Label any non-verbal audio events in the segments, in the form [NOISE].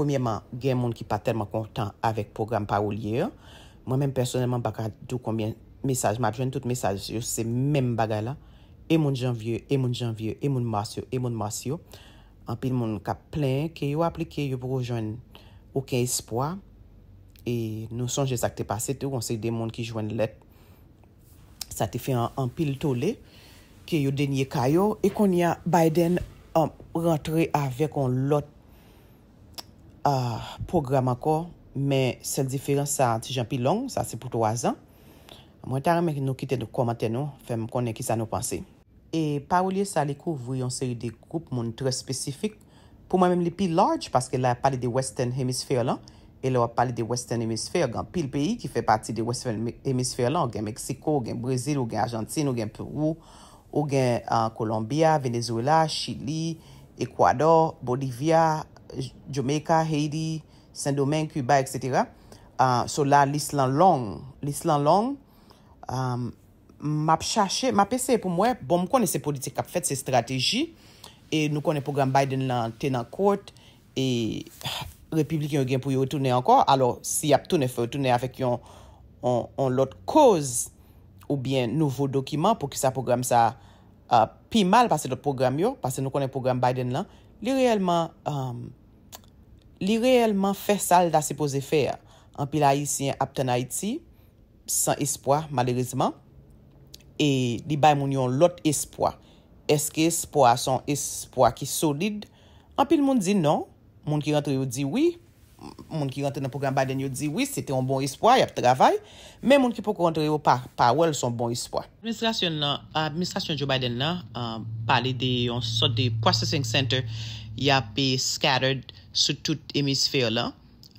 komyèman gen moun ki pa tèlman kontan avek program parou liye yo. Mwen men personèman baka dou komyen mesaj, mabjwen tout mesaj, yo se men baga la. E moun janvye, e moun janvye, e moun mwasyo, e moun mwasyo. Anpil moun ka plen ki yo aplike yo pou rojwen ouke espwa. E nou sonje sak te pase, te wonsèk de moun ki jwen let satife anpil tole ki yo denye kayo. E kon ya Biden rentre avèk on lot program akor, men sel diferans sa ti jan pi long, sa se pou 3 an, mwen taran men ki nou kite de komante nou, fèm konen ki sa nou panse. E parou liye sa li kouvri yon seri de koup moun tre spesifik, pou mwen men li pi large, paske la pali de Western Hemisphere lan, e la pali de Western Hemisphere, agan pil peyi ki fe pati de Western Hemisphere lan, ou gen Meksiko, ou gen Brezil, ou gen Argentine, ou gen Peru, ou gen Kolombia, ah, Venezuela, Chile, Ecuador, Bolivia, Jamaica, Haiti, Saint-Domingue, Cuba, etc. Ah, so la, l'Island long. L'Island long, um, m ap chache, m ap ese pou mwe, bon m kone se politik ap fet se strategi, e nou kone program Biden lan tenan kote, e [SIGHS] Republik yon gen pou yon retoune ankor, alo si ap toune fe, toune avèk yon on lot koz, ou bien nouvo dokiman, pou ki sa program sa euh, pi mal, pas se nou program yo, pas se nou kone program Biden lan, li realman... Li reèlman fè sal da se pose fè? Anpil ayisyen ap tenay ti, san espwa malerizman, e li bay moun yon lot espwa. Eske espwa son espwa ki solid? Anpil moun di non, moun ki rentre yo di wii, moun ki rentre nan program Biden yo di, oui, se te yon bon espoi, yap travay, men moun ki pou kou rentre yo pa wèl son bon espoi. Administrasyon la, administrasyon diyo Biden la, euh, pale de yon sot de processing center yap pe scattered sou tout emisfeo la,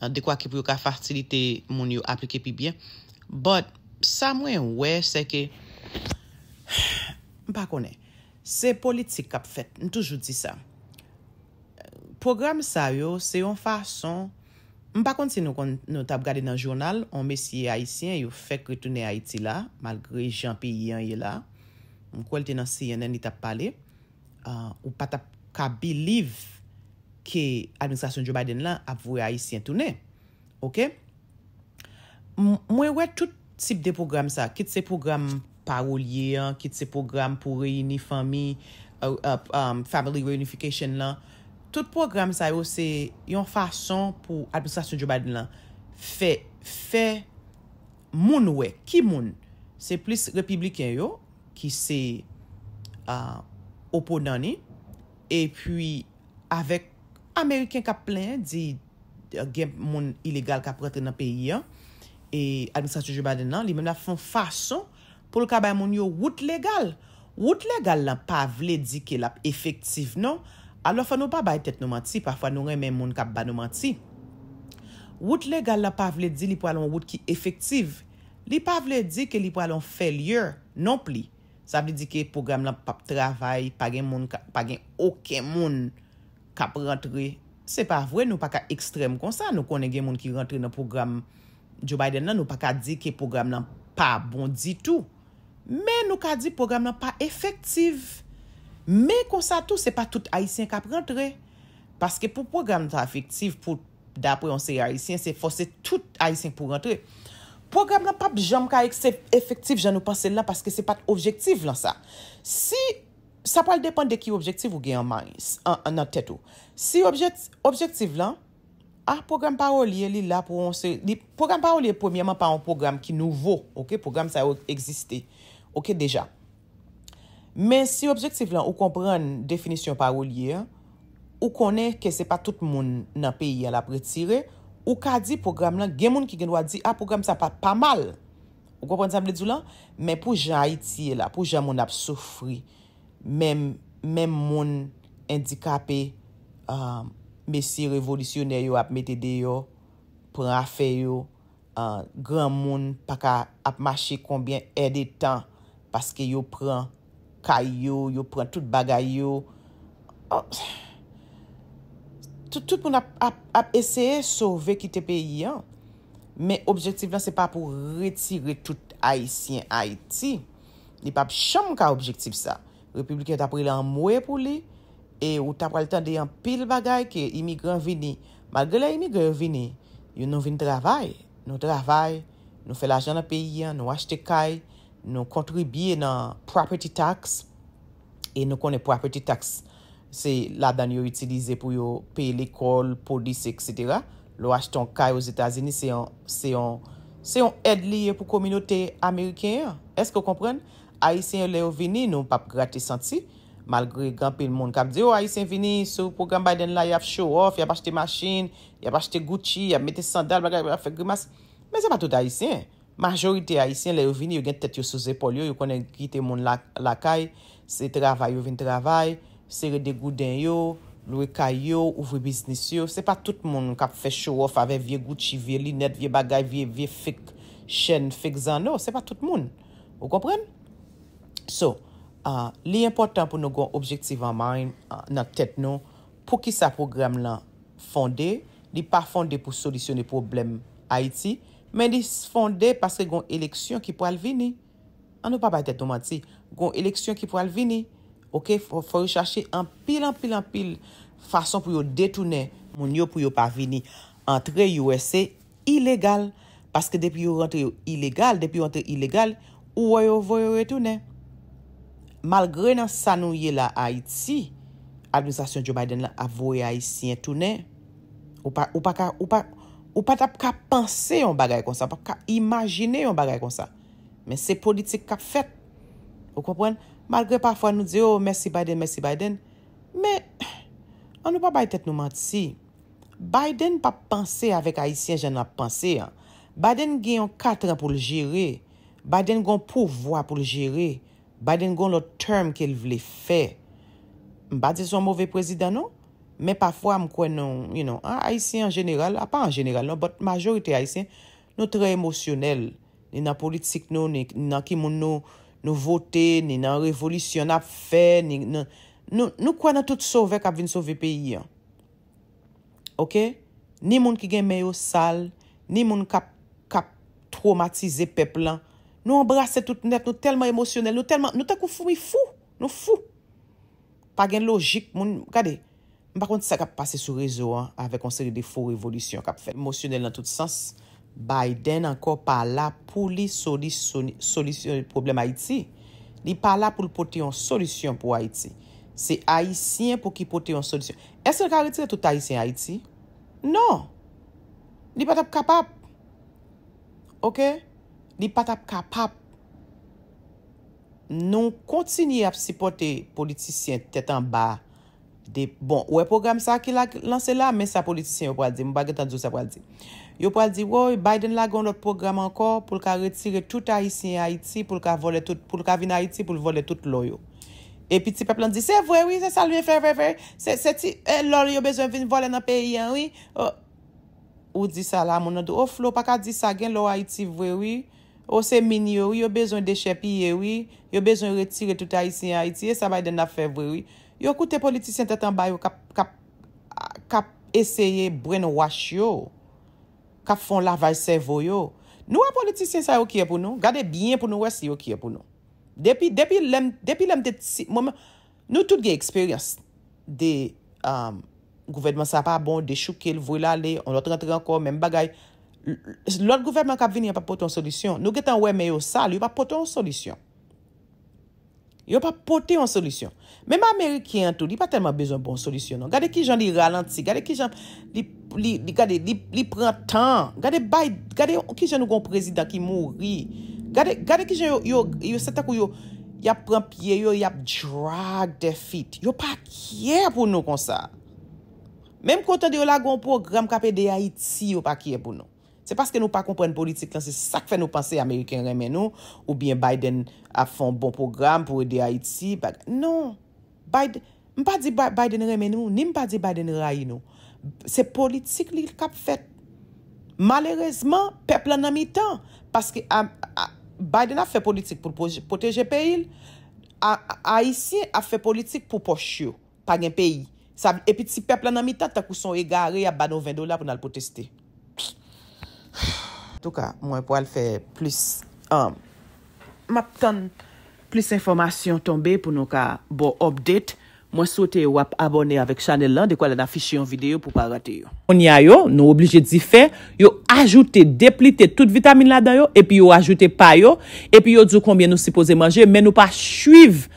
euh, de kwa ki pou yon ka fertilite moun yo aplike pi byen. But, sa mwen wè se ke, [SIGHS] mpa kone, se politik ap fèt, m toujou di sa. Program sa yo, se yon fason M pa kont se nou tap gade nan jurnal, on me siye Haitien, yo fek retune Haiti la, malgre Jean Piyan ye la, m kouelte nan CNN ni tap pale, ah, ou pa tap ka believe ki administrasyon Joe Biden lan ap vwe Haitien tune. Ok? M wewe tout tip de program sa, kit se program parolien, kit se program pou reyini fami, um, family reunification lan, Tout program sa yo se yon fason pou administrasyon jo baden lan. Fè, fè moun we, ki moun. Se plis republiken yo, ki se opo dani. E pwi, avek Ameriken ka plen, di gen moun ilegal ka pretre nan peyi ya. E administrasyon jo baden nan, li men la foun fason pou lkabay moun yo wout legal. Wout legal lan, pa vle dike la efektiv nan. Alo fwa nou pa bay tet nou manti, pa fwa nou remen moun kap ba nou manti. Wout le gal la pa vle di li po alon wout ki efektiv. Li pa vle di ke li po alon felyor, non pli. Sa vle di ke program lan pa ptravay, pa gen moun, pa gen oken moun kap rentre. Se pa vwe nou pa ka ekstrem konsan nou konen gen moun ki rentre nan program. Djo bay den nan nou pa ka di ke program lan pa bon ditou. Men nou ka di program lan pa efektiv. Me konsa tou, se pa tout haisyen kap rentre. Paske pou program nan ta efektiv, pou da pou yon se haisyen, se fose tout haisyen pou rentre. Program nan pa bjom ka ekse efektiv, jan nou panse la, paske se pat objektiv lan sa. Si, sa pal depan de ki objektiv ou gen an man, an an teto. Si objektiv lan, a program parolye li la pou yon se... Program parolye, premiyeman pa yon program ki nouvo, ok, program sa ou eksiste. Ok, deja. Men si objektif lan ou kompren definisyon parouliye, ou konen ke se pa tout moun nan peyi al ap retire, ou ka di program lan, gen moun ki gen wadi, a ah, program sa pa mal, ou kompren zanm le djou lan, men pou jan itiye la, pou jan moun ap sofri, men moun endikapè, um, mesi revolisyonè yo ap metede yo, pran afe yo, uh, gran moun pa ka ap mache konbyen edi tan, paske yo pran, kay yo, yo pran tout bagay yo. Oh. Tout moun ap eseye sove kite pe yon. Men objektiv lan se pa pou retire tout Haitien Haiti. Ni pa pou chom ka objektiv sa. Republikan tap prilan mwe pou li, e ou tap pral tan deyan pil bagay ke imigran vini. Malge la imigran vini, yon nou vini travay. Nou travay, nou fe la jana pe yon, nou achete kay, nou Nou kontribye nan property tax. E nou konen property tax. Se la dan yo itilize pou yo pay l'ekol, polis, etc. Lo achete un kay ou zi tazini, se yon ed liye pou kominote Ameriken. Eske ou kompren? Aisyen le yo vini, nou pap gratisanti. Malgre ganpe l mon kap di, Oh, aisyen vini, sou program Biden la, yaf show off, yaf achete maschine, yaf achete Gucci, yaf mette sandal, bagay, bagay, fek grimas. Men se pa tout aisyen. Majorite Haitien lè yo vini, yo gen tet yo sou zépol yo, yo konen gite moun lakay, se travay yo vin travay, se redegou den yo, loue kay yo, ouvre biznis yo. Se pa tout moun kap fè show off avè vie gouti, vie linèd, vie bagay, vie fèk chèn, fèk zan, no, se pa tout moun. Ou kompren? So, euh, li important pou nou gon objektiv an main, euh, nan tet nou, pou ki sa program lan fonde, li pa fonde pou solisyon de problem Haiti. Men dis fonde paske gon eleksyon ki pou al vini. Anou pa pa ete tomati, gon eleksyon ki pou al vini. Ok, fò rechache anpil anpil anpil fason pou yo detounen. Moun yo pou yo pa vini. Entre USE, ilegal. Paske depi yo rentre yo ilegal, depi yo rentre yo ilegal, ou woye yo voye yo retounen. Malgre nan sanon ye la Haiti, administasyon Joe Biden la avoye Haitien tounen. Ou pa ka, ou pa... Ou pat ap ka panse yon bagay kon sa, pa ka imajine yon bagay kon sa. Men se politik kap fet. Ou kopwen, malgre pafwa nou de, oh, mersi Biden, mersi Biden. Men, an nou pa bay tet nou manti si. Biden pa panse avek Haitien jen ap panse, an. Biden gen yon katran pou l jere. Biden gen yon pouvoi pou l jere. Biden gen yon lot term ke l vle fe. Mba de son mwove prezident nou? Mè pafwa mkwen nou, you know, a Aisyen general, a pa an general nou, but majorite Aisyen, nou tre emosyonel, ni nan politik nou, ni nan ki moun nou, nou vote, ni nan revolisyon ap fe, nou kwen nan tout sove, kap vin sove peyi an. Ok? Ni moun ki gen meyo sal, ni moun kap, kap traumatize pep lan, nou embrase tout net, nou telman emosyonel, nou telman, nou te kou fumi fou, nou fou. Pa gen logik moun, kade, Mpa konti sa ka pase sou rezo an, ave konseri de fo revolisyon, ka pou fèl monsyonel nan tout sens, Biden anko pala pou li solisyon pou problem Haiti. Li pala pou li pote yon solisyon pou Haiti. Se Haitien pou ki pote yon solisyon. Est-se yon ka retire tout Haitien Haiti? Non! Li patap kapap! Ok? Li patap kapap! Non kontini ap si pote politisyen tetan ba, De bon, ou e program sa ki lanse la, men sa politisyen yo pou al di. Mbage tanjou sa pou al di. Yo pou al di, woy, Biden la goun lot program ankor pou lka retire tout Haitien Haiti pou lka vole tout, pou lka vin Haiti pou lvole tout loyo. E pi ti peplan di, se vwe woy, se salve fe, fe, fe, se ti, e lor yo bezon vin vole nan pe yon woy. Ou di sa la, moun an do, ou flow pa ka di sa gen lwa Haiti vwe woy, ou se mini woy, yo bezon deche piye woy, yo bezon retire tout Haitien Haiti, e sa Biden la fe vwe woy. Yo koute politisyen tè tanbay yo kap esye bre nou wach yo, kap fon lavaj servo yo. Nou an politisyen sa yo kiye pou nou, gade bien pou nou wè si yo kiye pou nou. Depi lem, depi lem, nou tout gen eksperyans de um, gouvernement sa pa bon, de choukel, voulalè, on lot rentre anko, men bagay. Lot gouvernement kap vini an pa poton solisyon. Nou getan wè me yo sal, yo pa poton solisyon. Yo pa pote yon solisyon. Mem Amerike yon tou, di pa telman bezon bon solisyon nou. Gade ki jan li ralansi, gade ki jan li prentan, gade ki jan nou kon prezident ki mouri, gade ki jan yo setakou yo yap pranpye, yo yap drag de fit, yo pa kye pou nou kon sa. Mem kontan di yo la kon program kape de Haiti, yo pa kye pou nou. Se paske nou pa kompren politik lan, se sak fe nou panse Ameriken remen nou, ou byen Biden a fon bon program pou ede Haiti. Non, m pa di Biden remen nou, ni m pa di Biden ray nou. Se politik li l kap fet. Malerezman, pepl anamitan, paske ah, ah, Biden a fe politik pou poteje pe il, Haitien a fe politik pou pochyo, pa gen peyi. E pi ti pepl anamitan, ta kouson e gare ya bano 20 dola pou nan poteste. Tou ka mwen pou al fè plus Mwen um, ap ton plus informasyon tombe pou nou ka bo obdet Mwen sou te wap abone avèk chanel lan de kwa la na fichyon videyo pou pa rate yo On ya yo, nou oblije di fè Yo ajoute, deplite tout vitamine la dan yo E pi yo ajoute pa yo E pi yo djou konbyen nou sipose manje Men nou pa chuiv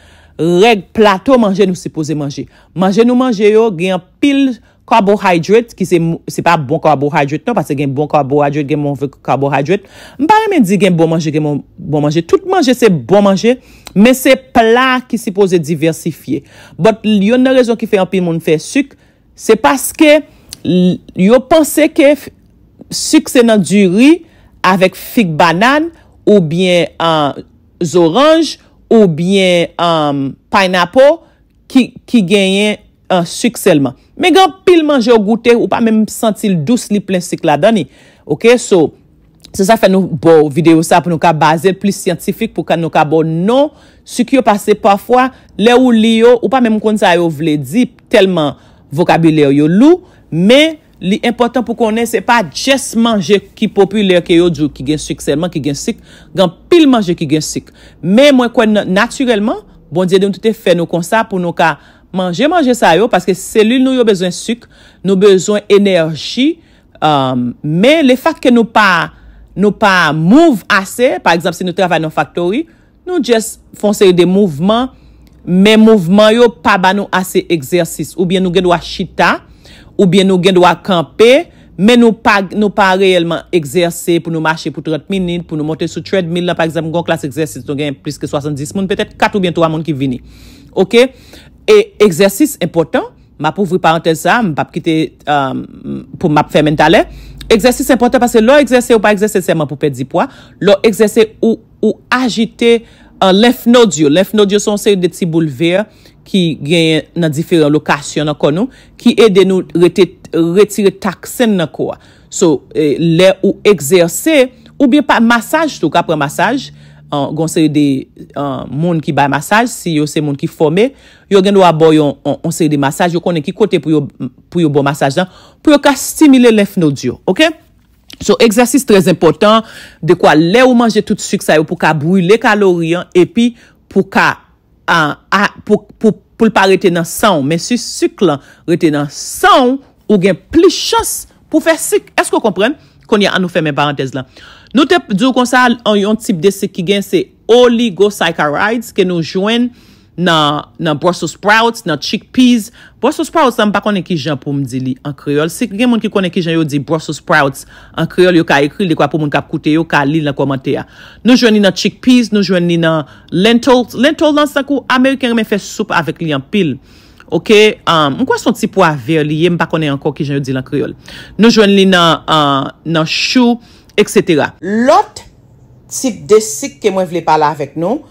reg plato manje nou sipose manje Manje nou manje yo, gen pil manje karbo-hydrate, ki se pa bon karbo-hydrate nou, pase gen bon karbo-hydrate, gen moun vek karbo-hydrate. Mpa remen di gen bon manje, gen moun bon manje. Tout manje se bon manje, men se pla ki se pose diversifiye. But yon nan rezon ki fe yon pil moun fe suk, se paske yon panse ke suk se nan di ri avek fik banan, ou bien zoranj, ou bien pineapple, ki genyen... Suik selman Men gen pil manje ou goute ou pa men sentil Dous li plen sik la dani Ok so Se sa fè nou bo video sa pou nou ka base Plis siyantifik pou kan nou ka bo nou Su ki yo pase pafwa Le ou li yo ou pa men moun konti sa yo vle di Telman vokabile yo yo lou Men li important pou konen Se pa jes manje ki popule Ke yo djou ki gen suik selman ki gen sik Gen pil manje ki gen sik Men mwen konen naturelman Bon diye den toute fè nou konsa pou nou ka manje, manje sa yo, paske selil nou yo bezon suk, nou bezon enerji, um, me le fak ke nou pa, nou pa mouv ase, pa egzamp si nou travay nou factory, nou jes fonse yon de mouvman, me mouvman yo pa ba nou ase egzersis, ou bien nou gen dwa chita, ou bien nou gen dwa kampe, men nou pa, nou pa reyelman egzersi, pou nou mache pou 30 minit, pou nou monte sou 30 minit la, pa egzamp gon klas egzersis, nou gen plis ke 70 moun, petet 4 ou bien 3 moun ki vini. Ok? E egzersis impotant, ma pou vri parantez sa, m pap kite um, pou map fè men talè. Egzersis impotant pase lò egzersè ou pa egzersè, seman pou pè di pwa. Lò egzersè ou agite euh, lèf nodyo. Lèf nodyo son seri de ti boulever ki genye nan difèren lokasyon nan konou. Ki ede nou retire taksen nan konou. So euh, lè ou egzersè ou biye pa masaj tou kapre masaj. Gon seri de moun ki bay masaj, si yo se moun ki fome, yo gen do a bo yon seri de masaj, yo konen ki kote pou yo bon masaj dan, pou yo ka stimile lef nou diyo, ok? So, eksasis trez impotant, de kwa le ou manje tout sik sa yo pou ka brule kaloryan, epi pou ka, pou l pa rete nan san, men si sik lan rete nan san, ou gen pli chos pou fe sik, esko kompreme? Konye anou fèmè parantez lan. Nou tep diyo konsa an yon tip de se ki gen se oligosaccharides ke nou jwen nan broso sprouts, nan chickpeas. Broso sprouts nan mba konen ki jen pou mdi li an kreol. Se gen moun ki konen ki jen yo di broso sprouts an kreol yo ka ekri li kwa pou moun kap koute yo ka li la komante ya. Nou jwen ni nan chickpeas, nou jwen ni nan lentils. Lentils nan sa ku Ameriken remen fè soup avèk li an pil. Ok, mwen um, kwa son ti pou ave liye, mwen pa konen anko ki jen yo di lan kriol. Nou jwen li nan uh, chou, etc. Lot tip de sik ke mwen vle pala avek nou,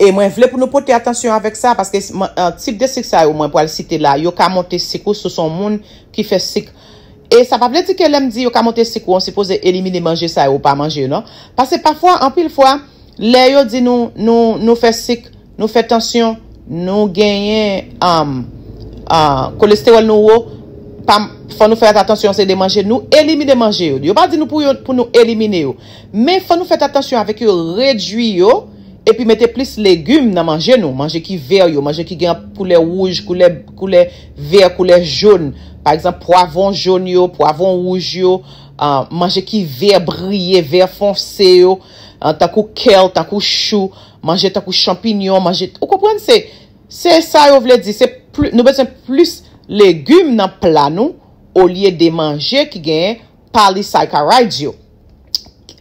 e mwen vle pou nou pote atensyon avek sa, paske uh, tip de sik sa yo mwen pou al site la, yo ka monte sik ou se son moun ki fe sik. E sa pa ple ti ke lem di yo ka monte sik ou, an se pose elimine manje sa yo pa manje, non? Paske pafwa, an pil fwa, le yo di nou, nou fe sik, nou fe tansyon, nou genye, an... Um, kolesterol nou yo, fa nou fète atensyon se de manje nou, elimine manje yo. Yo pa di nou pou nou elimine yo. Men, fa nou fète atensyon avèk yo rejwi yo, epi metè plis legume nan manje nou. Manje ki ver yo, manje ki gen poule wouj, poule ver, poule joun. Par exemple, poavon joun yo, poavon wouj yo, manje ki ver brye, ver fonfse yo, takou kel, takou chou, manje takou champignon, manje... Ou kopwen se, se sa yo vle di, se... Nou besen plus legume nan plan nou, ou liye de manje ki gen pali sakaray diyo.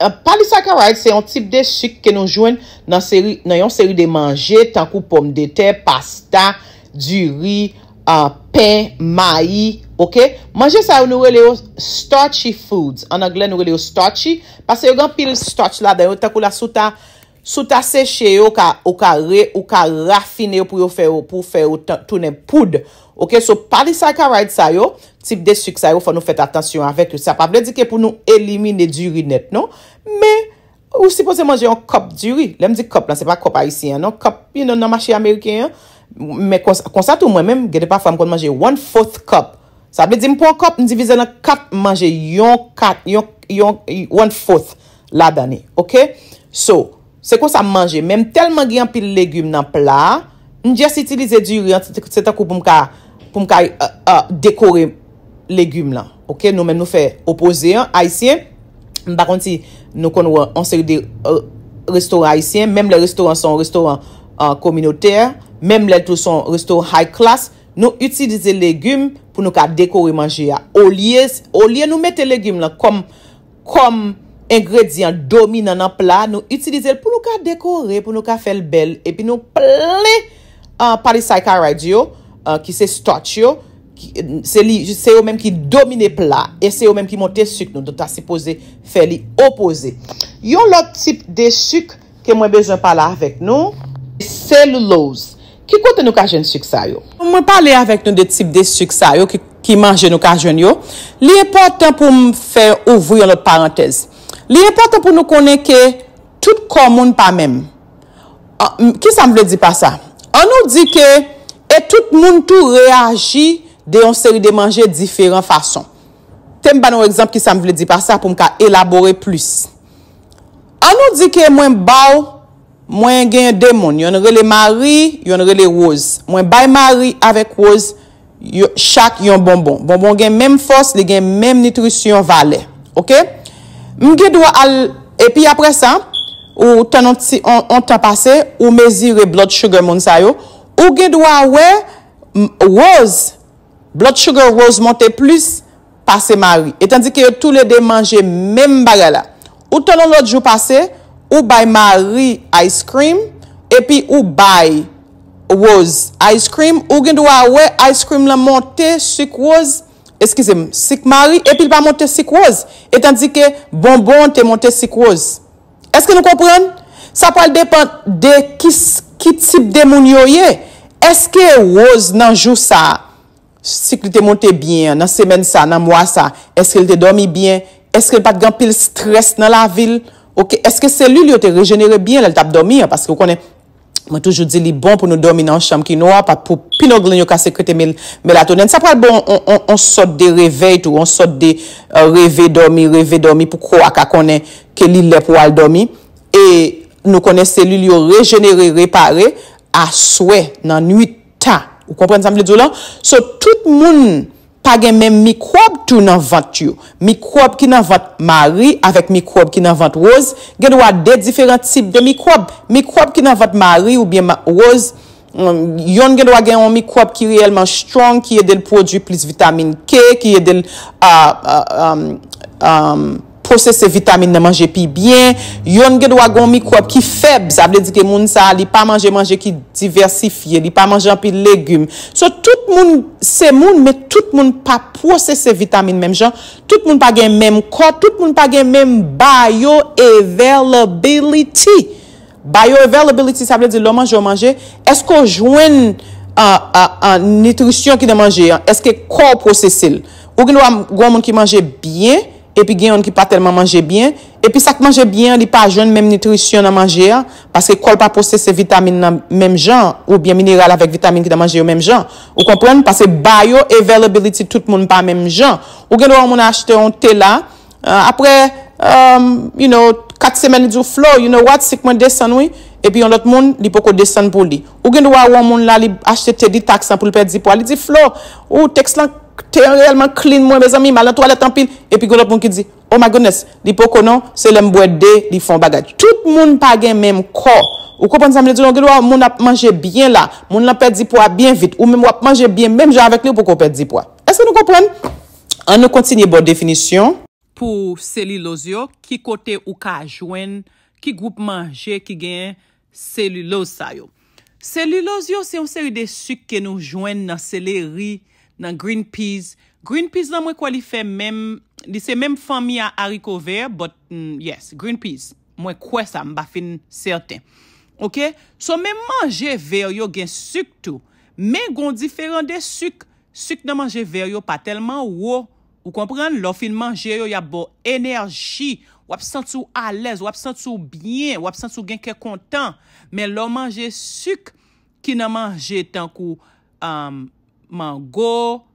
Euh, pali sakaray se yon tip de chik ke nou jwen nan yon seri de manje, tan kou pomme de te, pasta, du ri, euh, pen, mayi, ok? Manje sa yon nou re leyo starchy foods. An angle nou re leyo starchy, pase yon gan pil starchy la, tan kou la suta, Souta seche yo ka re ou ka rafine yo pou yo fè yo pou fè yo toune poud. Ok, so pali sa ka raid sa yo, tip de sik sa yo fò nou fèt atensyon avèk yo. Sa pable di ke pou nou elimine diri net, non? Me, ou si pose manje yon kop diri. Le m di kop lan, se pa kop aisyen, non? Kop, you know, nan machi Ameriken, non? Me, konsa tou mwen men, gede pa fò m kon manje one-fourth kop. Sa pable di m pou yon kop, m divize lan kat manje yon kat, yon, yon, yon, one-fourth la dani. Ok, so... Se kon sa manje, mèm telman gen apil legume nan pla, mèm jè s'utilize di rianti, se takou pou m ka uh, uh, dekore legume lan. Ok, nou mèm nou fè opoze an, haisyen, m bakon ti, nou kon nou anse yu de uh, restoran haisyen, mèm le restoran son restoran kominote, mèm le tout son restoran high class, nou utilize legume pou nou ka dekore manje ya. O liye, nou mette legume lan, kom, kom, ingredient domine nan pla, nou itilize pou nou ka dekore, pou nou ka fel bel, epi nou ple parisay karay diyo, ki se stot yo, se yo menm ki domine pla, e se yo menm ki monte suk nou, donta se pose fel li opose. Yon lot tip de suk ke mwen bejan pala avek nou, cellulose. Ki kote nou kajen suk sa yo? Mwen pale avek nou de tip de suk sa yo ki manje nou kajen yo. Li e potan pou mwen fe ouvri yon lot parentez. Li epata pou nou konen ke tout kon moun pa mem. Ah, ki sa m vle di pa sa? An nou di ke e tout moun tou reagi de yon seri de manje diferent fason. Tem ba nou ekzamp ki sa m vle di pa sa pou m ka elabore plus. An nou di ke mwen bau mwen gen yon demon. Yon re le mari, yon re le oz. Mwen bay mari avek oz yon chak yon bonbon. Bonbon gen menm fos, li gen menm nitrusyon vale. Ok? Mge dwa al, epi apre sa, ou tanon ti anta pase, ou mezire blood sugar moun sayo, ou gen dwa we, rose, blood sugar rose monte plus, pase mari. Etan di ki yo tou le de manje menm bagala. Ou tanon lot jou pase, ou bay mari ice cream, epi ou bay rose ice cream, ou gen dwa we, ice cream la monte suk rose. Eskise, sik mari, epil pa monte sik woz. Etan dike, bonbon te monte sik woz. Eske nou kompren? Sa pal depan de ki tip de moun yo ye? Eske woz nan jou sa? Sik li te monte bien nan semen sa, nan mwa sa? Eske li te domi bien? Eske li pat gan pil stres nan la vil? Eske selu li yo te regenere bien la tap domi ya? Paske ou konen... Mwen toujou di li bon pou nou domi nan chanm ki nou ap, pa pou pinon glen yo ka sekrete melatonin. Sa pral bon, on sot de revey tou, on sot de euh, revey domi, revey domi, pou kwa ka konen ke li lep wale domi. E nou konen seli li yo regenere, repare, aswe nan nuit ta. Ou kompren zanm le djou lan? So, tout moun... Page men mikrob tou nan vat yo. Mikrob ki nan vat mari avèk mikrob ki nan vat wòz. Gen wadè diferat sip de mikrob. Mikrob ki nan vat mari ou bè wòz. Mm, yon gen wadè yon mikrob ki realman strong ki yè del prodjou plis vitamin K ki yè del... Ah, ah, ah, mm, mm, prosesse vitamine nan manje pi byen, yon gen wakon mikwop ki feb, sa vle di ke moun sa li pa manje manje ki diversifiye, li pa manje an pi legume. So tout moun se moun, me tout moun pa prosesse vitamine menm, tout moun pa gen menm kor, tout moun pa gen menm bioavailability. Bioavailability sa vle di lo manje manje, eske ou jwen an nitrusyon ki nan manje, eske kor prosesse, ou gen wakon moun ki manje byen, epi gen yon ki pa telman manje byen, epi sak manje byen, li pa joun menm nitrisyon nan manje a, pase kol pa pose se vitamine nan menm jan, ou bien mineral avek vitamine ki nan manje yo menm jan. Ou kompren, pase bio, availability, tout moun pa menm jan. Ou gen do an moun a achete yon te la, euh, apre, euh, you know, kat semen li di ou flo, you know what, si kwen desen woy, epi yon lot moun li poko desen pou li. Ou gen do an moun la li achete te di taksan pou li pe di po, li di flo, ou teks lan, Te yon realman klin mwen bezan mi, malan to ala tampil, epi goun ap moun ki di, oh ma gounes, li pou konon, se lem bwede, li fon bagaj. Tout moun pa gen menm ko, ou koupan zan mwen di yon, ah, moun ap manje byen la, moun la pet di pwa byen vit, ou mwen ap manje byen menm jan avek li, ou pou koupet di pwa. Eske nou koupan? An nou kontinye bon definisyon. Pou selilos yo, ki kote ou ka jwen, ki goup manje ki gen, selilos sayo. Selilos yo, se yon seri de suk ke nou jwen nan seleri nan Green Peas. Green Peas nan mwen kwa li fe men, li se men fan mi a ariko ver, but mm, yes, Green Peas, mwen kwa sa mba fin certain. Ok, so men manje ver yo gen suk tou, men gon diferan de suk, suk nan manje ver yo pa telman wou. Ou kompren, lò fin manje yo ya bo enerji, wap san sou alez, wap san sou byen, wap san sou gen ke kontan, men lò manje suk, ki nan manje tankou enerji, Mango,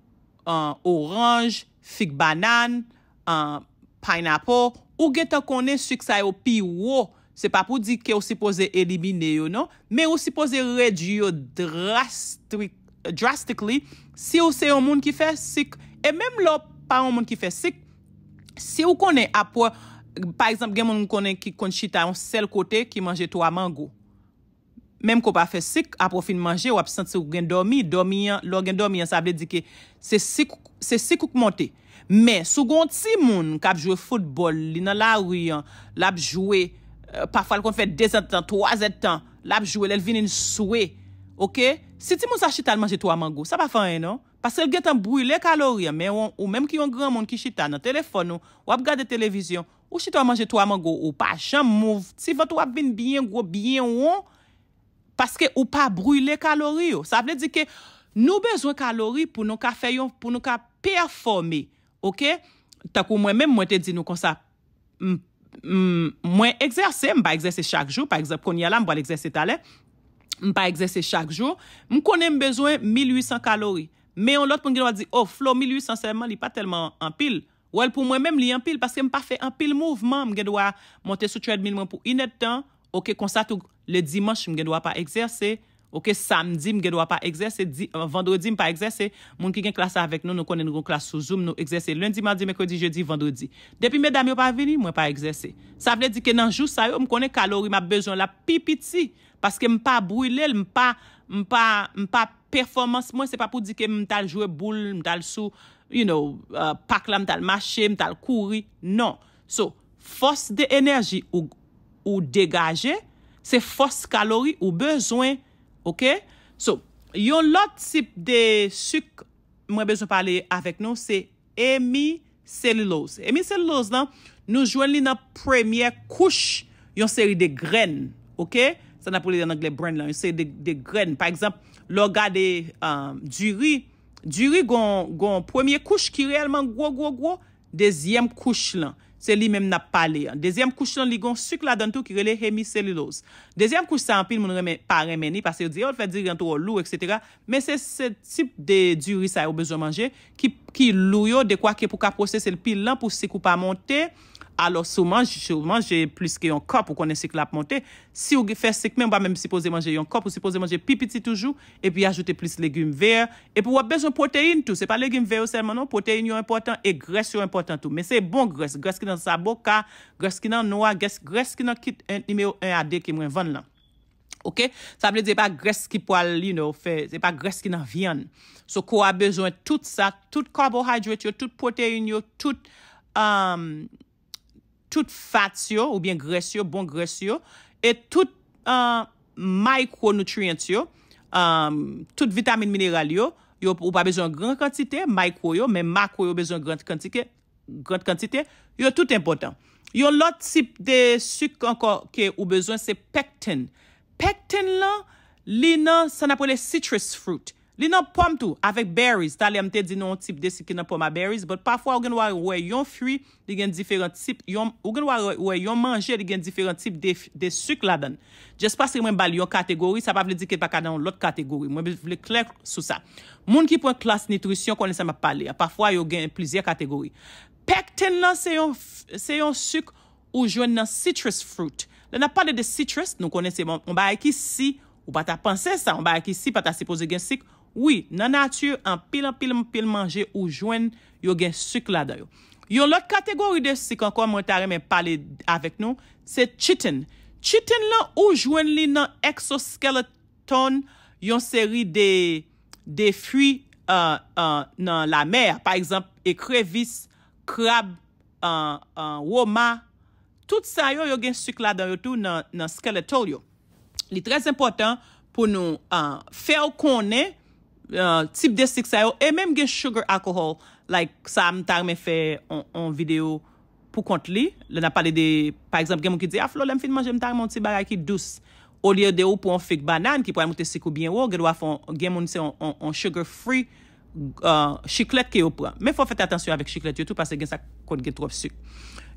oranj, fig banan, pineapple, ou gen ta konen sik sa yo pi wo, se pa pou di ke ou se pose elimine yo, no? Me ou se pose red yo drastikli, si ou se yon moun ki fe sik, e mem lo pa yon moun ki fe sik, si ou konen apwa, pa exemple gen moun konen ki konchita yon sel kote ki manje to a mango. Mem ko pa fe sik, ap profil manje, wap sent se ou gen dormi. Dormi yon, lor gen dormi yon, sa ap le dike se sik ou k'monte. Men, sou gon ti moun kap jowe foudbol, li nan la riyan, l ap jowe, euh, pa fal kon fè 2 etan, 3 etan, l ap jowe, l el vini n souwe. Ok? Si ti moun sa chital manje 3 mango, sa pa fanyen, non? Pas se el getan bruy le kalori, men ou, ou menm ki yon gran moun ki chital nan telefon ou, wap gade televizyon, ou chital manje 3 mango, ou pa chan mouv, si vant ou ap bin biyen go, biyen ou, ou, paske ou pa brouye le kalori yo. Sa vle di ke nou bezwen kalori pou nou ka feyon, pou nou ka performe. Ok? Takou mwen mèm mwen te di nou konsa mwen mm, mm, egzersè, mwen pa egzersè chak joun, pa egzersè konye la, mwen pa l'egzersè tale, mwen pa egzersè chak joun, mwen konè mwen bezwen 1800 kalori. Mè yon lot pou mwen genwa di, oh Flo, 1800 seman li pa telman anpil. Ou el pou mwen mèm li anpil, paske mwen pa fe anpil mouvman, mwen genwa monte sou tred mil mwen pou inèd tan, ok konsa tou kalori, Le dimans mwen genwa pa egzersè. Ou ke samdi mwen genwa pa egzersè. Euh, vendredi mwen pa egzersè. Moun ki gen klasa avek nou, nou konen nou klasa sou zoom, nou egzersè. Lundi, mardi, mekodi, jeudi, vendredi. Depi mwen dami ou pa veni, mwen pa egzersè. Sa vle di ke nanjou sa yo, mwen konen kalori, mwen ap bejon la pipiti. Paske mwen pa brule, mwen pa performans mwen. Se pa pou di ke mwen tal jwe boule, mwen tal sou, you know, euh, pakla, mwen tal mache, mwen tal kouri. Non. So, fos de enerji ou degaje, Se fos kalori ou bezwen, ok? So, yon lot tip de suk mwen bezwen pale avek nou, se emicellulose. Emicellulose lan, nou jwen li nan premye kouche yon seri de gren, ok? Sa napou li nan angle bren lan, yon seri de gren. Par exemple, loga de um, duri. Duri gon premye kouche ki realman gwo, gwo, gwo. Dezyem kouche lan. Se li menm nan pali an. Dezyem kouch san li gon suk la dantou ki rele hemicellulose. Dezyem kouch san pil moun remen pa remeni. Pase yo diyo l fè diyon tro lou, etc. Men se se tip de diuri sa yo bezon manje. Ki lou yo de kwa ki pou kapose se pil lan pou se kou pa monte. alo sou manje, sou manje plis ke yon kop ou konen sik lap monte, si ou fe sik men, ou ba menm sipoze manje yon kop ou sipoze manje pipiti toujou, e pi ajoute plis legume ver, e pou wap bezon proteine tou, se pa legume ver ou semanon, proteine yon important, e gres yon important tou, men se bon gres, gres ki nan saboka, gres ki nan noa, gres ki nan kit en ime ou en ade ki mwen van lan. Ok, sa mwen de pa gres ki po al li nou fe, se pa gres ki nan vyan. So kwa bezon tout sa, tout karbohydrate yo, tout proteine yo, tout... Um, Tout fat yo ou bien gres yo, bon gres yo. Et tout euh, micronutrients yo, euh, tout vitamines mineral yo. Yo ou pa bezon gran kantite, micro yo, men macro yo bezon gran kantite, yo tout important. Yo lot tip de suc anko ke ou bezon se pectin. Pectin la, li nan sa napole citrus fruit. Li nan pom tou, avek berries. Ta li amte di nan yon tip de si ki nan poma berries, but pafwa ou gen wè yon fri, di gen diferent tip, ou gen wè yon manje, di gen diferent tip de suk la dan. Just pa se mwen bali yon kategori, sa pa vle di ke baka nan yon lot kategori. Mwen vle klerk sou sa. Moun ki pwen klas nitrisyon, konen se mwen pale. A pafwa yon gen plizye kategori. Pekten nan se yon suk, ou jwen nan citrus fruit. Le nan pale de citrus, nou konen se mwen, mwen ba aki si, ou ba ta panse sa, mwen ba aki si, pa ta Oui, nan nature, an pilan pilan pilan manje ou jwen yo gen suk la dayo. Yo lot kategori de si kon kon montare men pale avek nou, se chitin. Chitin lan ou jwen li nan exoskeleton yon seri de fwi euh, euh, nan la mer. Par exemple, ekrevis, krab, euh, woma, tout sa yo yo gen suk la dayo tou nan skeletol yo. Li trez important pou nou fe ou konen... Euh, tip de sik sa yo, e menm gen sugar alcohol, like sa mtar me fe an video pou kont li, le na pale de, par exemple, gen moun ki di, a ah, flou lem fin manje mtar moun ti baray ki douz, o liye de ou pou an fik banan, ki pou an moute sik ou bien ou, gen moun se an sugar free, chiklet ke ou pou an. Men fwa fete atensyon avek chiklet yo tou, pase gen sa kote gen trof sik.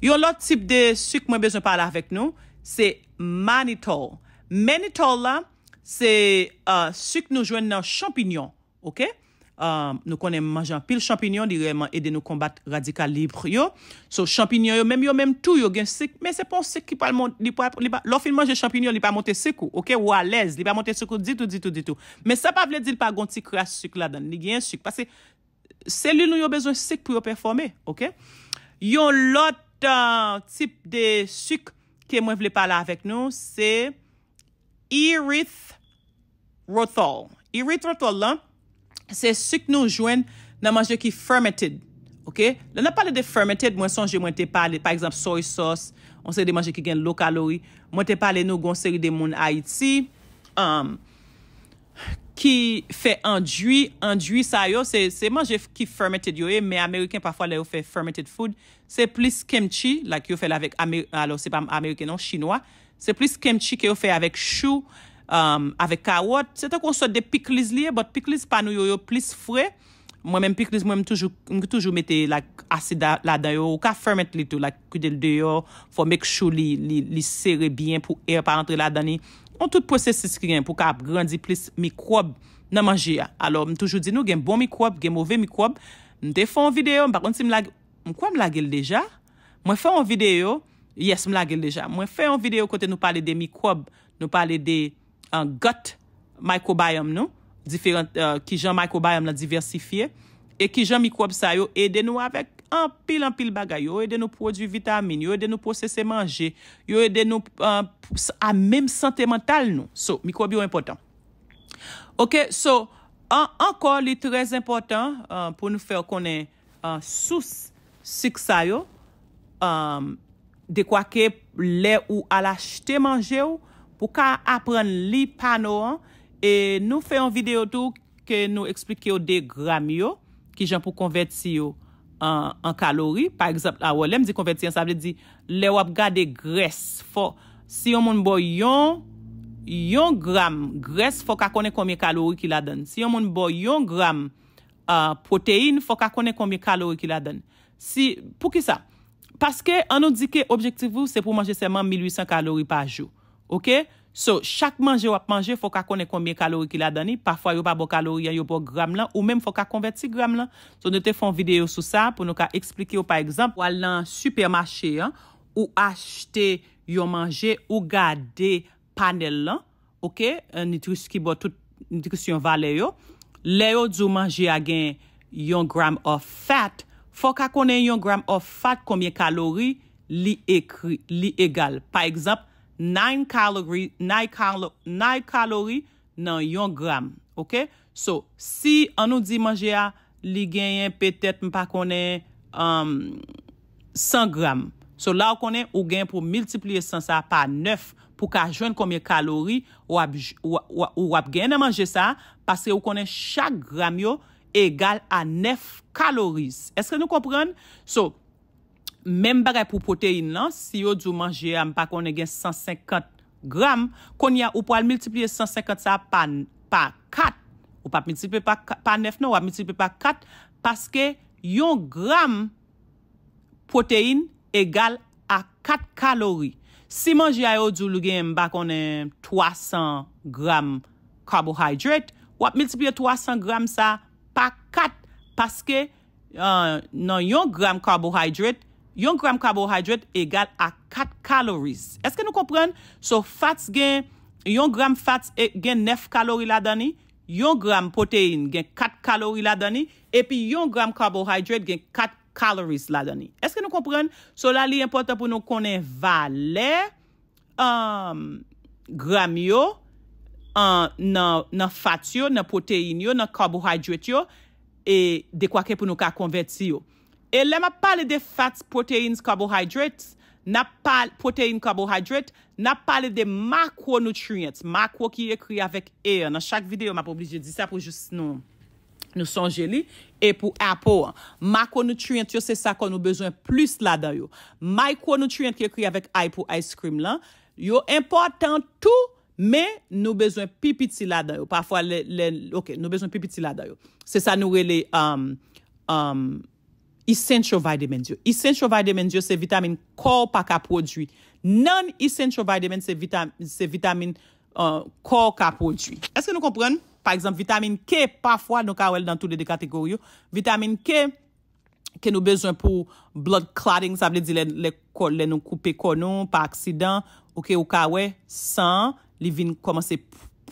Yo lot tip de sik mwen bezon pale avek nou, se manitol. Manitol la, euh, se sik nou jwen nan champignon, Euh, nou konen manjan pil champignon di reyman ede nou kombat radikal libre yo, so champignon yo, menm yo menm tou yo gen sik, men se pon sik ki pal lor fin manje champignon, li pa monte siku, ou a lez, li pa monte siku ditou, ditou, ditou, men se pa vle di li pa agon sik kre as sik la dan, li gen sik se li nou yo bezon sik pou yo performe yo lot euh, tip de sik ke mwen vle pala avek nou se irith rothol irith rothol lan Se syk nou jwen nan manje ki fermented, ok? Le nan pale de fermented, mwen son je mwen te pale, pa exemple soy sauce, mwen se de manje ki gen low kalori, mwen te pale nou gonseri de moun Haiti, um, ki fe andui, andui sa yo, se manje ki fermented yo e, eh? me Ameriken pafwa le yo fe fermented food, se plis kemchi, la ki yo fe la vek Ameriken, alo se pa Ameriken non, Chinwa, se plis kemchi ki yo fe avek chou, Um, avèk kawot, se te kon so de pikliz liye, bot pikliz pa nou yo yo plis fre, mwen men pikliz mwen mwen toujou mwen toujou mette la asida la dan yo, ou ka ferment li to, la kudel de yo, fò mèk chou li sere biyen pou er pa rentre la dan ni, an tout prosesis ki gen pou ka ap grandi plis mikwob nan manji ya. Alò mwen toujou di nou gen bon mikwob, gen mouve mikwob, mwen te fè an videyo, mwen bakon ti m lage, mwen kwa m lage l deja? Mwen fè an videyo, yes m lage l deja, mwen fè an videyo kote nou pale de mikwob, an gut microbiome nou, euh, ki jan microbiome la diversifiye, e ki jan mikrob sa yo, ede nou avèk an pil an pil bagay, yo ede nou produ vitamini, yo ede nou posese manje, yo ede nou euh, a mèm sante mental nou. So, mikrob yo important. Ok, so, an kon li trez important, euh, pou nou fèr konen sous sik sa yo, de kwa ke lè ou ala chte manje ou, pou ka apren li pan ou an, e nou fe yon videyo tou ke nou eksplike yo de gram yo, ki jan pou konvert si yo an kalori. Par exemple, a wolem di konvert si yo, sa vle di le wap gade gres fo. Si yon moun bo yon gram gres, fo ka konen konmen kalori ki la den. Si yon moun bo yon gram proteine, fo ka konen konmen kalori ki la den. Pou ki sa? Paske an nou di ke objektivou se pou manje seman 1800 kalori pa jou. Ok? So, chak manje wap manje, fok a konen konmye kalori ki la dani. Parfwa yo pa bo kalori, yo bo gram lan, ou men fok a konverti gram lan. So, nou te fon video sou sa, pou nou ka expliki yo, par ekzamp, walan supermaché, ou achete yon manje, ou gade panel lan. Ok? Nitris ki bo tout, nitris yon valè yo. Lè yo dzo manje agen yon gram of fat, fok a konen yon gram of fat, konmye kalori, li ekri, li egal. Par ekzamp, 9 kalori nan 1 gram, ok? So, si an nou di manje a, li genyen petet mpa konen 100 um, gram. So, la ou konen, ou genyen pou multipliye san sa pa 9 pou ka jwen kome kalori, ou wap genyen nan manje sa, pase ou konen chak gram yo egal a 9 kaloris. Eske nou kompren? So... menm bagay pou potein nan, si yo djou manje yon bakon e gen 150 gram, kon ya ou pwal multiplie 150 sa pa 4, ou pa 9 nan, wap multiplie pa 4, paske yon gram potein egal a 4 kalori. Si manje yon djou luge mbakon e 300 gram karbohydrate, wap multiplie 300 gram sa pa 4, paske euh, nan yon gram karbohydrate, Yon gram karbohydrate egal a 4 kaloris. Eske nou kompren? So fat gen, yon gram fat e, gen 9 kalori la dani. Yon gram potein gen 4 kalori la dani. Epi yon gram karbohydrate gen 4 kaloris la dani. Eske nou kompren? So la li yon pota pou nou konen vale um, gram yo, nan fat yo, nan potein yo, nan karbohydrate yo, e dekwa ke pou nou ka konvert si yo. E le ma pale de fat proteins, carbohydrates, na pale protein, carbohydrates, na pale de macronutrients, makro ki ekri avèk e, nan chak videyo ma poublije di sa pou jist nou, nou son jeli, e pou apou an. Makronutrients yo se sa kon nou bezon plus la da yo. Makronutrients ki ekri avèk aipou ice cream la, yo important tout, men nou bezon pipiti la da yo. Parfwa le, le, ok, nou bezon pipiti la da yo. Se sa nou re le, amm, um, amm, um, essential vitamins yo. Essential vitamins yo se vitamine kor pa ka prodjwi. Non essential vitamins se vitamine kor euh, ka prodjwi. Eske nou kompren? Par exemple, vitamine K, pafwa nou ka wèl dan tout le de kategoriyo. Vitamine K ke nou bezwen pou blood clotting, sa vle di le nou koupe konon pa aksidan ou ke ou ka wè san li vin komanse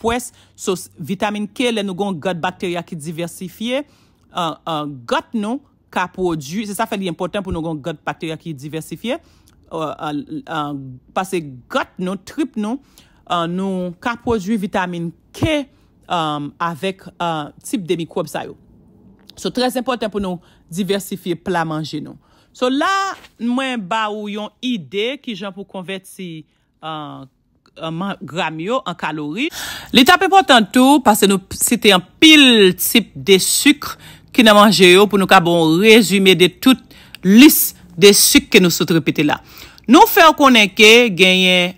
pwes. So, vitamine K, le nou gon gut bacteria ki diversifiye. Gut nou, ka prodjou, se sa fè li important pou nou goun gout bakteria ki diversifiye passe gout nou trip nou, nou ka prodjou vitamin K avèk tip de mikrob sayo, so trèz important pou nou diversifiye pla manje nou so la, nou mwen ba ou yon ide ki jan pou konvert si euh, gram yo an kalori li tapè potantou, passe nou se te an pil tip de sukre Ki nan manje yo pou nou ka bon rezume de tout lis euh, de suk ke nou soute repete la. Nou fè konenke genye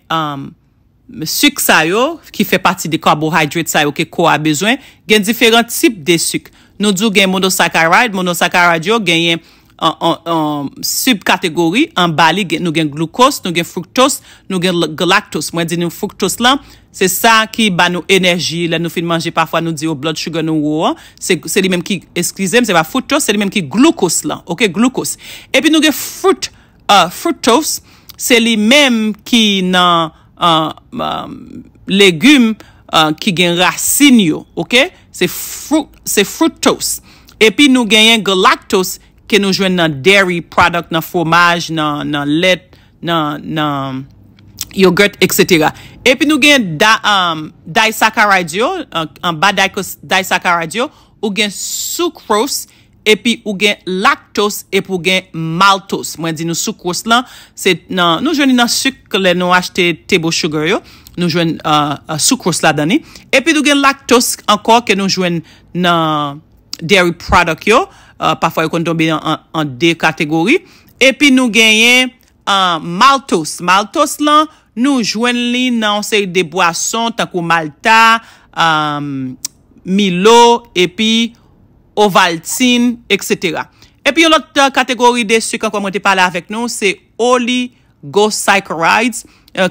suk sayo ki fè pati de kabohidrate sayo ke ko a bezwen. Gen diferent tip de suk. Nou djou gen monosakaride, monosakaride yo genye monosakaride. an subkategori, an bali gen nou gen glukos, nou gen fruktos, nou gen glaktos. Mwen di nou fruktos lan, se sa ki ba nou enerji, la nou fin manje, pafwa nou di yo blood sugar nou wou an, se li menm ki eskizem, se ba fruktos, se li menm ki glukos lan, ok, glukos. E pi nou gen fruktos, euh, se li menm ki nan euh, euh, legume, ki gen rasinyo, ok, se fruktos. E pi nou gen gen glaktos, ke nou jwen nan dairy product, nan fomaj, nan let, nan yogurt, etc. Epi nou gen um, daisakarad yo, an ba daikos daisakarad yo, ou gen sukros, epi ou gen laktos, epi ou gen maltos. Mwen di nou sukros lan, nou jwen nan suk le nou achete table sugar yo, nou jwen uh, uh, sukros la dani. Epi nou gen laktos anko, ke nou jwen nan dairy product yo, Euh, pafwa yon kon tombe an de kategori. Epi nou genyen maltose. Maltose lan nou jwen li nan se de boason tankou malta, euh, milo, epi ovaltine, et cetera. Epi yon lot kategori de suk an kon mwen te pale avek nou, se oligosaccharides,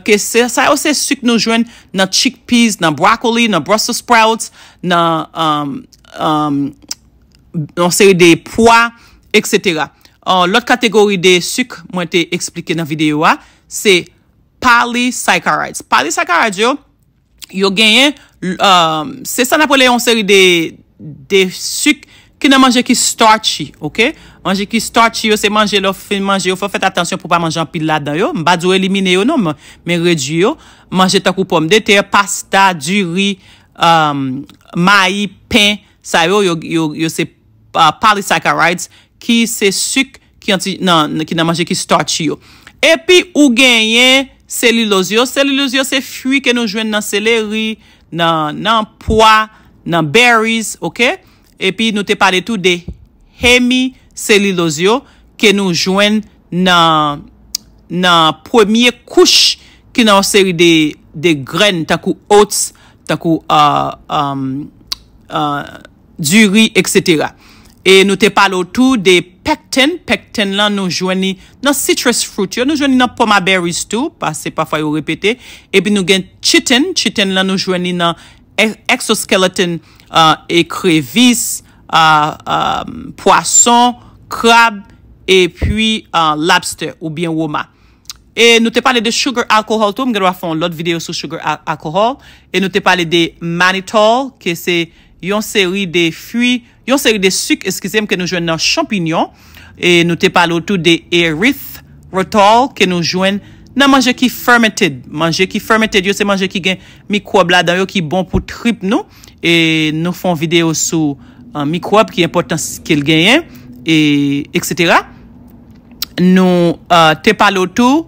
ke euh, se sa yon se suk nou jwen nan chickpeas, nan broccoli, nan brussel sprouts, nan papaya, On seri de poa, et cetera. L'ot kategori de suk mwen te eksplike nan videyo a, se Pali Sycharides. Pali Sycharides yo, yo genyen, se euh, San Napoleon seri de suk, ki nan manje ki starchy, ok? Manje ki starchy yo, se manje lo, fèn manje yo, fèn fèt atensyon pou pa manje an pil la dan yo, mba dwo elimine yo non, me reju yo, manje takou pomde, te pasta, du ri, euh, mayi, pen, sa yo, yo se... polysaccharides ki se suk ki nan manje ki start chiyo epi ou genyen selilosyo, selilosyo se fwi ke nou jwen nan seleri nan poa nan berries, ok epi nou te pale tout de hemi selilosyo ke nou jwen nan nan premier kouche ki nan seri de gren takou oats, takou uh, um, uh, duri, etc. E nou te palo tou de pekten, pekten lan nou jweni nan citrus fruit yo, nou jweni nan poma berries tou, pa se pa fwa yo repete. E bi nou gen chiten, chiten lan nou jweni nan exoskeleton, uh, ekrevis, uh, um, poason, krab, e pi uh, lobster ou bien woma. E nou te palo de sugar alcohol tou, m genwa fon lot videyo sou sugar alcohol. E nou te palo de manitol, ke se yon seri de fwi manitol. Yon seri de suk eskizem ke nou jwen nan champignon. E nou te palo tou de eryth rotol ke nou jwen nan manje ki fermented. Manje ki fermented yo se manje ki gen mikwab la da yo ki bon pou trip nou. E nou fon video sou mikwab ki importansi ke l genyen. E, Etc. Nou te palo tou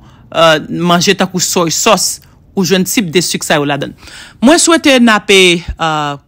manje takou soy sos. ou jwen tip de suksay ou la den. Mwen souwete nou eh, uh,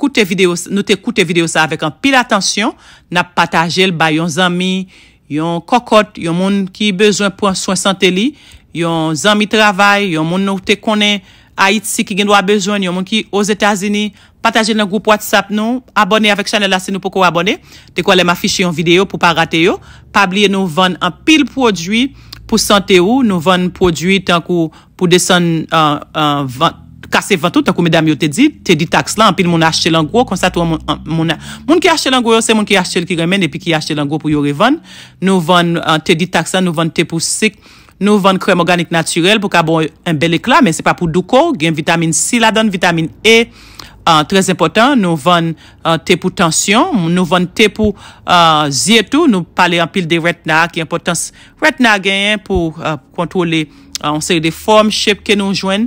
te koute video sa avèk an pil atensyon, nap patajel ba yon zami, yon kokot, yon moun ki bezwen pou an swensante li, yon zami travay, yon moun nou te konen, a it si ki gen do a bezwen, yon moun ki o Zetasini, patajel nan goup WhatsApp nou, abone avèk chanel la se nou pou kou abone, te kwa lem afishi yon video pou pa rate yo, pabliye nou ven an pil prodwi, pou sante ou nou ven prodwi tankou pou desen euh, euh, kase vantou tankou medam yo te di, te di taks lan, apil moun a achete langou, konsa tou moun a, moun ki a achete langou yo, se moun ki a achete ki remen, epi ki a achete langou pou yo revan, nou ven euh, te di taks lan, nou ven te pou sik, nou ven krem organik naturel pou ka bon en bel ekla, men se pa pou duko, gen vitamin C la don, vitamin E, Ah, Trez impotant, ah, nou van te pou tansyon, ah, nou van te pou zye tou, nou pale anpil de retna ki impotans, retna genyen pou kontrole, anseye de form ship ke nou jwen,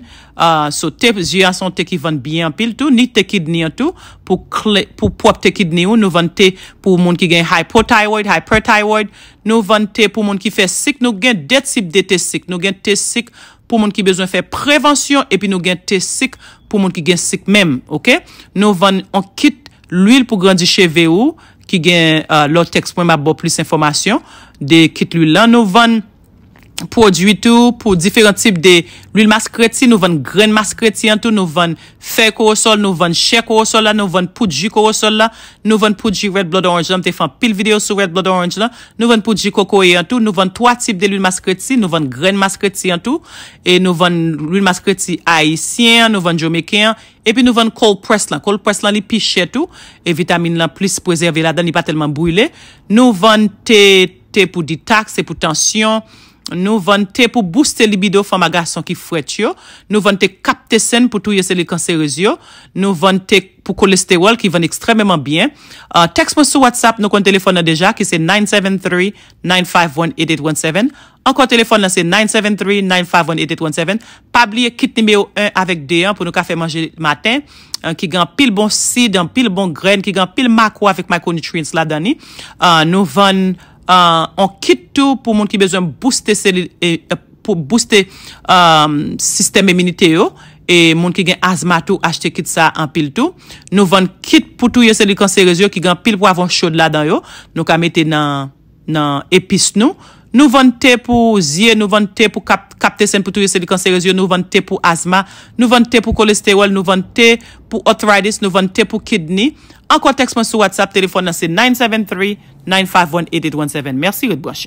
sou te, zye an son te ki van bi anpil tou, ni te kidni an tou, pou pou ap te kidni ou, nou van te pou moun ki gen hypothyroid, hyperthyroid, nou van te pou moun ki fe sik, nou gen det sip de te sik, nou gen te sik pou moun ki bezon fe prevensyon, epi nou gen te sik pou moun ki fè prevensyon. pou moun ki gen sik mem, ok? Nou van, an kit l'uil pou grandi cheve ou, ki gen euh, lor text pou mabou plus informasyon, de kit l'uil lan, nou van... prodwi tou, pou diferent tip de l'huil mas kreti, nou vann gren mas kreti nou vann fe korosol, nou vann che korosol, nou vann poudjik korosol nou vann poudjik red blood orange nou vann poudjik kokoye nou vann 3 tip de l'huil mas kreti nou vann gren mas kreti nou vann l'huil mas kreti aisyen, nou vann jomeken nou vann kolpres lan, kolpres lan li piche tou, e vitamine la plis prezerve la dan ni pa telman bouyle nou vann te pou di taks te pou tansyon Nou vante pou booste libido fwa mga gason ki fwet yo. Nou vante kapte sen pou touye seli kanser yo. Nou vante pou kolesterol ki vane ekstrememan bien. Uh, Tekst moun sou WhatsApp nou kon telefon nan deja ki se 973-951-8817. An kon telefon nan se 973-951-8817. Pabliye kit nimeyo 1 avèk D1 pou nou kafe manje maten. Uh, ki gan pil bon sid, an pil bon gren, ki gan pil mako avèk makonitrins la dani. Uh, nou vante... an euh, euh, euh, kit tou pou moun ki bezon booste sistem eminite yo e moun ki gen azma tou achete kit sa an pil tou nou van kit pou tou yo seli kansere yo ki gen pil pou avon chod la dan yo nou ka mette nan epis nou Nou van te pou zye, nou van te pou kapte sen pou tou yose di kanser yose, nou van te pou asma, nou van te pou kolesterol, nou van te pou arthritis, nou van te pou kidney. Anko teksman sou WhatsApp, telefon nasi 973-951-8817. Mersi, wet bwashi.